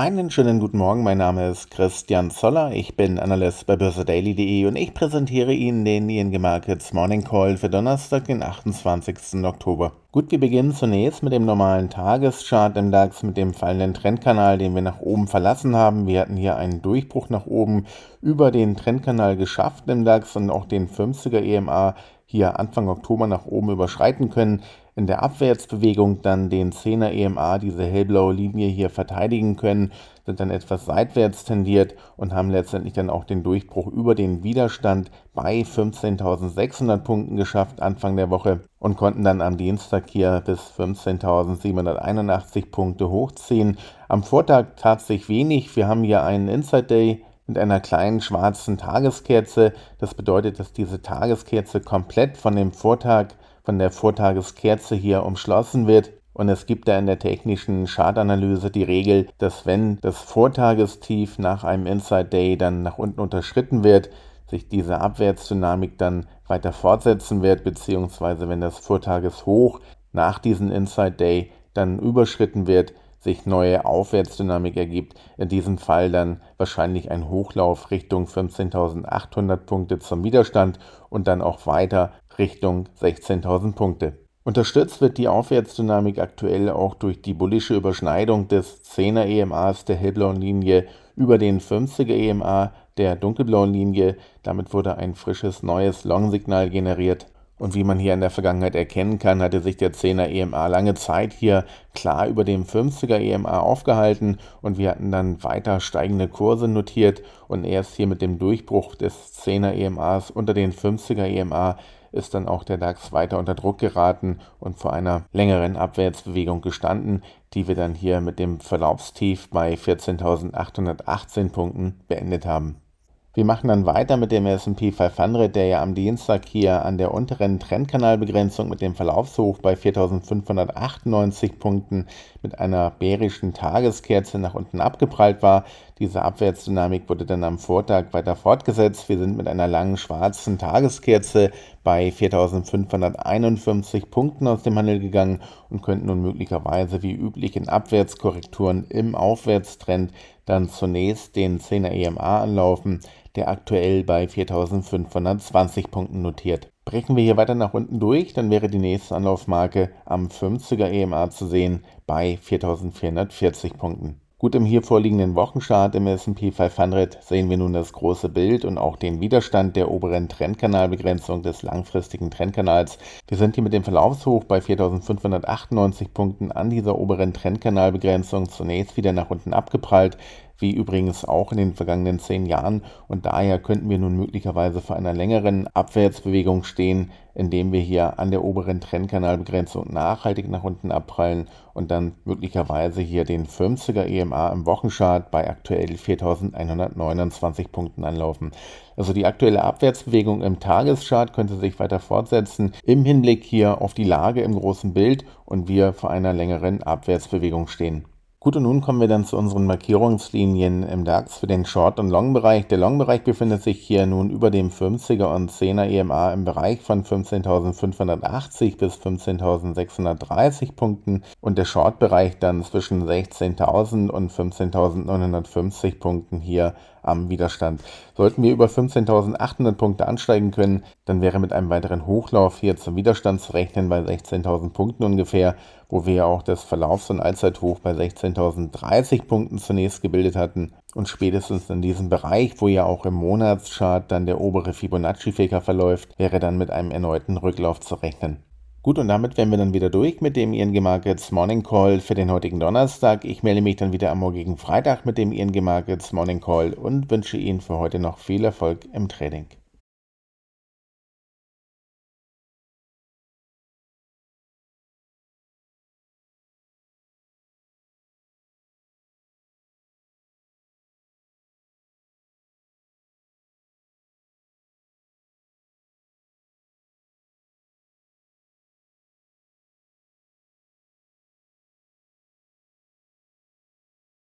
Einen schönen guten Morgen, mein Name ist Christian Zoller, ich bin Analyst bei börsedaily.de und ich präsentiere Ihnen den ING Markets Morning Call für Donnerstag, den 28. Oktober. Gut, wir beginnen zunächst mit dem normalen Tageschart im DAX mit dem fallenden Trendkanal, den wir nach oben verlassen haben. Wir hatten hier einen Durchbruch nach oben über den Trendkanal geschafft im DAX und auch den 50er EMA hier Anfang Oktober nach oben überschreiten können, in der Abwärtsbewegung dann den 10er EMA, diese hellblaue Linie hier verteidigen können, sind dann etwas seitwärts tendiert und haben letztendlich dann auch den Durchbruch über den Widerstand bei 15.600 Punkten geschafft Anfang der Woche und konnten dann am Dienstag hier bis 15.781 Punkte hochziehen. Am Vortag tat sich wenig. Wir haben hier einen Inside Day mit einer kleinen schwarzen Tageskerze. Das bedeutet, dass diese Tageskerze komplett von dem Vortag, von der Vortageskerze hier umschlossen wird. Und es gibt da in der technischen Chartanalyse die Regel, dass wenn das Vortagestief nach einem Inside Day dann nach unten unterschritten wird, sich diese Abwärtsdynamik dann weiter fortsetzen wird, beziehungsweise wenn das Vortageshoch nach diesem Inside Day dann überschritten wird, sich neue Aufwärtsdynamik ergibt, in diesem Fall dann wahrscheinlich ein Hochlauf Richtung 15.800 Punkte zum Widerstand und dann auch weiter Richtung 16.000 Punkte. Unterstützt wird die Aufwärtsdynamik aktuell auch durch die bullische Überschneidung des 10er EMAs der hellblauen Linie über den 50er EMA der dunkelblauen Linie. Damit wurde ein frisches neues Long-Signal generiert und wie man hier in der Vergangenheit erkennen kann, hatte sich der 10er EMA lange Zeit hier klar über dem 50er EMA aufgehalten und wir hatten dann weiter steigende Kurse notiert und erst hier mit dem Durchbruch des 10er EMAs unter den 50er EMA ist dann auch der DAX weiter unter Druck geraten und vor einer längeren Abwärtsbewegung gestanden, die wir dann hier mit dem Verlaufstief bei 14.818 Punkten beendet haben. Wir machen dann weiter mit dem S&P 500, der ja am Dienstag hier an der unteren Trendkanalbegrenzung mit dem Verlaufshoch bei 4598 Punkten mit einer bärischen Tageskerze nach unten abgeprallt war. Diese Abwärtsdynamik wurde dann am Vortag weiter fortgesetzt. Wir sind mit einer langen schwarzen Tageskerze bei 4551 Punkten aus dem Handel gegangen und könnten nun möglicherweise wie üblich in Abwärtskorrekturen im Aufwärtstrend dann zunächst den 10er EMA anlaufen, der aktuell bei 4520 Punkten notiert. Brechen wir hier weiter nach unten durch, dann wäre die nächste Anlaufmarke am 50er EMA zu sehen bei 4440 Punkten. Gut, im hier vorliegenden Wochenstart im SP 500 sehen wir nun das große Bild und auch den Widerstand der oberen Trendkanalbegrenzung des langfristigen Trendkanals. Wir sind hier mit dem Verlaufshoch bei 4598 Punkten an dieser oberen Trendkanalbegrenzung zunächst wieder nach unten abgeprallt, wie übrigens auch in den vergangenen zehn Jahren. Und daher könnten wir nun möglicherweise vor einer längeren Abwärtsbewegung stehen, indem wir hier an der oberen Trendkanalbegrenzung nachhaltig nach unten abprallen und dann möglicherweise hier den 50er EMA im Wochenchart bei aktuell 4129 Punkten anlaufen. Also die aktuelle Abwärtsbewegung im Tageschart könnte sich weiter fortsetzen im Hinblick hier auf die Lage im großen Bild und wir vor einer längeren Abwärtsbewegung stehen. Gut, und nun kommen wir dann zu unseren Markierungslinien im DAX für den Short- und Long-Bereich. Der Long-Bereich befindet sich hier nun über dem 50er und 10er EMA im Bereich von 15.580 bis 15.630 Punkten und der Short-Bereich dann zwischen 16.000 und 15.950 Punkten hier am Widerstand. Sollten wir über 15.800 Punkte ansteigen können, dann wäre mit einem weiteren Hochlauf hier zum Widerstand zu rechnen bei 16.000 Punkten ungefähr wo wir ja auch das Verlaufs- und Allzeithoch bei 16.030 Punkten zunächst gebildet hatten. Und spätestens in diesem Bereich, wo ja auch im Monatschart dann der obere Fibonacci-Faker verläuft, wäre dann mit einem erneuten Rücklauf zu rechnen. Gut, und damit wären wir dann wieder durch mit dem ING Markets Morning Call für den heutigen Donnerstag. Ich melde mich dann wieder am morgigen Freitag mit dem ING Markets Morning Call und wünsche Ihnen für heute noch viel Erfolg im Trading.